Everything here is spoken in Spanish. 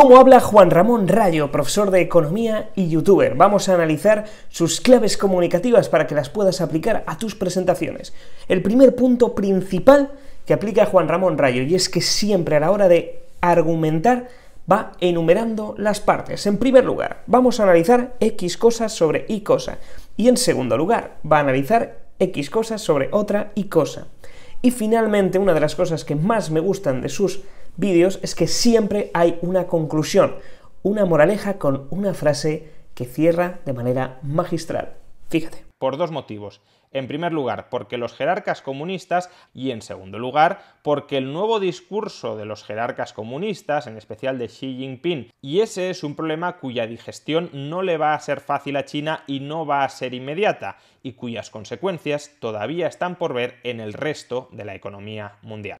cómo habla Juan Ramón Rayo, profesor de economía y youtuber. Vamos a analizar sus claves comunicativas para que las puedas aplicar a tus presentaciones. El primer punto principal que aplica Juan Ramón Rayo y es que siempre a la hora de argumentar va enumerando las partes. En primer lugar, vamos a analizar X cosas sobre Y cosa. Y en segundo lugar, va a analizar X cosas sobre otra Y cosa. Y finalmente, una de las cosas que más me gustan de sus vídeos es que siempre hay una conclusión, una moraleja con una frase que cierra de manera magistral. Fíjate por dos motivos. En primer lugar, porque los jerarcas comunistas y en segundo lugar, porque el nuevo discurso de los jerarcas comunistas, en especial de Xi Jinping, y ese es un problema cuya digestión no le va a ser fácil a China y no va a ser inmediata, y cuyas consecuencias todavía están por ver en el resto de la economía mundial.